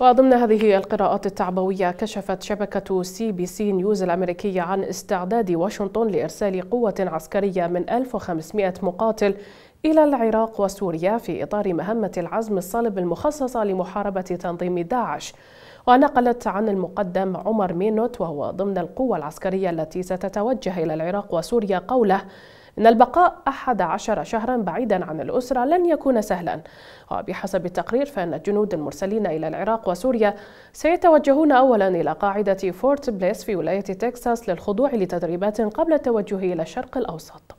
وضمن هذه القراءات التعبوية كشفت شبكة سي بي سي نيوز الأمريكية عن استعداد واشنطن لإرسال قوة عسكرية من 1500 مقاتل إلى العراق وسوريا في إطار مهمة العزم الصلب المخصصة لمحاربة تنظيم داعش ونقلت عن المقدم عمر مينوت وهو ضمن القوة العسكرية التي ستتوجه إلى العراق وسوريا قوله إن البقاء 11 شهرا بعيدا عن الأسرة لن يكون سهلا وبحسب التقرير فإن الجنود المرسلين إلى العراق وسوريا سيتوجهون أولا إلى قاعدة فورت بليس في ولاية تكساس للخضوع لتدريبات قبل التوجه إلى الشرق الأوسط